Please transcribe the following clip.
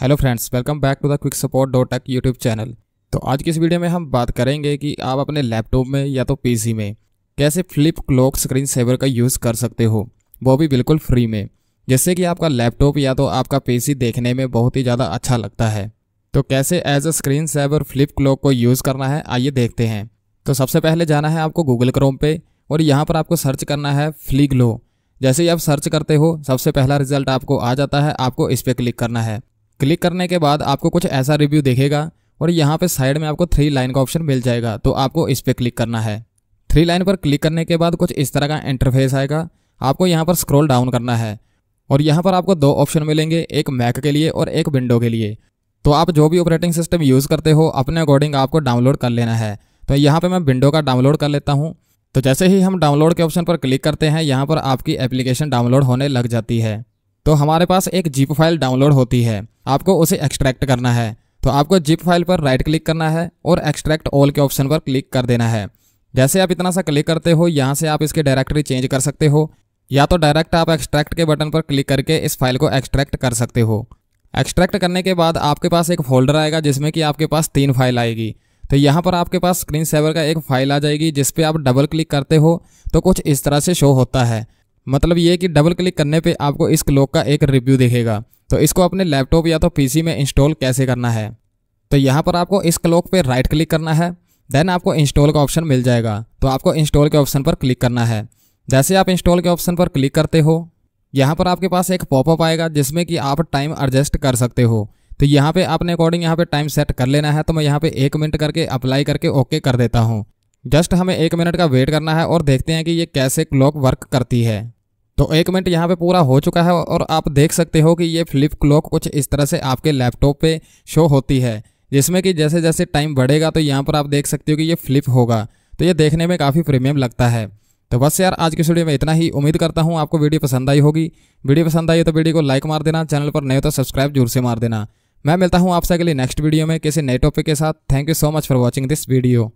hello friends welcome back to the quick support dot tech YouTube channel तो आज की इस वीडियो में हम बात करेंगे कि आप अपने लैपटॉप में या तो पीसी में कैसे फ्लिप क्लॉक स्क्रीन सेवर का यूज़ कर सकते हो वो भी बिल्कुल फ्री में जिससे कि आपका लैपटॉप या तो आपका पीसी देखने में बहुत ही ज़्यादा अच्छा लगता है तो कैसे as a screen saver flip clock को यूज़ करना है आइए देखते हैं तो सबसे पहले जाना है आपको गूगल क्रोम पर और यहाँ पर आपको सर्च करना है फ्ली ग्लो जैसे ही आप सर्च करते हो सबसे पहला रिजल्ट आपको आ जाता है आपको इस पर क्लिक करना है क्लिक करने के बाद आपको कुछ ऐसा रिव्यू देखेगा और यहाँ पे साइड में आपको थ्री लाइन का ऑप्शन मिल जाएगा तो आपको इस पर क्लिक करना है थ्री लाइन पर क्लिक करने के बाद कुछ इस तरह का इंटरफेस आएगा आपको यहाँ पर स्क्रॉल डाउन करना है और यहाँ पर आपको दो ऑप्शन मिलेंगे एक मैक के लिए और एक विंडो के लिए तो आप जो भी ऑपरेटिंग सिस्टम यूज़ करते हो अपने अकॉर्डिंग आपको डाउनलोड कर लेना है तो यहाँ पर मैं विंडो का डाउनलोड कर लेता हूँ तो जैसे ही हम डाउनलोड के ऑप्शन पर क्लिक करते हैं यहाँ पर आपकी एप्लीकेशन डाउनलोड होने लग जाती है तो हमारे पास एक जीप फाइल डाउनलोड होती है आपको उसे एक्सट्रैक्ट करना है तो आपको जिप फाइल पर राइट क्लिक करना है और एक्सट्रैक्ट ऑल के ऑप्शन पर क्लिक कर देना है जैसे आप इतना सा क्लिक करते हो यहाँ से आप इसके डायरेक्टरी चेंज कर सकते हो या तो डायरेक्ट आप एक्सट्रैक्ट के बटन पर क्लिक करके इस फाइल को एक्सट्रैक्ट कर सकते हो एक्सट्रैक्ट करने के बाद आपके पास एक फोल्डर आएगा जिसमें कि आपके पास तीन फाइल आएगी तो यहाँ पर आपके पास स्क्रीन सेवर का एक फाइल आ जाएगी जिस पर आप डबल क्लिक करते हो तो कुछ इस तरह से शो होता है मतलब ये कि डबल क्लिक करने पे आपको इस क्लॉक का एक रिव्यू दिखेगा तो इसको अपने लैपटॉप या तो पीसी में इंस्टॉल कैसे करना है तो यहाँ पर आपको इस क्लॉक पे राइट क्लिक करना है देन आपको इंस्टॉल का ऑप्शन मिल जाएगा तो आपको इंस्टॉल के ऑप्शन पर क्लिक करना है जैसे आप इंस्टॉल के ऑप्शन पर क्लिक करते हो यहाँ पर आपके पास एक पॉपअप आएगा जिसमें कि आप टाइम एडजस्ट कर सकते हो तो यहाँ पे आपने अकॉर्डिंग यहाँ पे टाइम सेट कर लेना है तो मैं यहाँ पे एक मिनट करके अप्लाई करके ओके कर देता हूँ जस्ट हमें एक मिनट का वेट करना है और देखते हैं कि ये कैसे क्लॉक वर्क करती है तो एक मिनट यहाँ पे पूरा हो चुका है और आप देख सकते हो कि ये फ्लिप क्लॉक कुछ इस तरह से आपके लैपटॉप पे शो होती है जिसमें कि जैसे जैसे टाइम बढ़ेगा तो यहाँ पर आप देख सकते हो कि ये फ्लिप होगा तो ये देखने में काफ़ी प्रीमियम लगता है तो बस यार आज की वीडियो में इतना ही उम्मीद करता हूँ आपको वीडियो पसंद आई होगी वीडियो पसंद आई तो वीडियो को लाइक मार देना चैनल पर नए तो सब्सक्राइब जरूर से मार देना मैं मिलता हूँ आपसे अगले नेक्स्ट वीडियो में किसी नए टॉपिक के साथ thank you so much for watching this video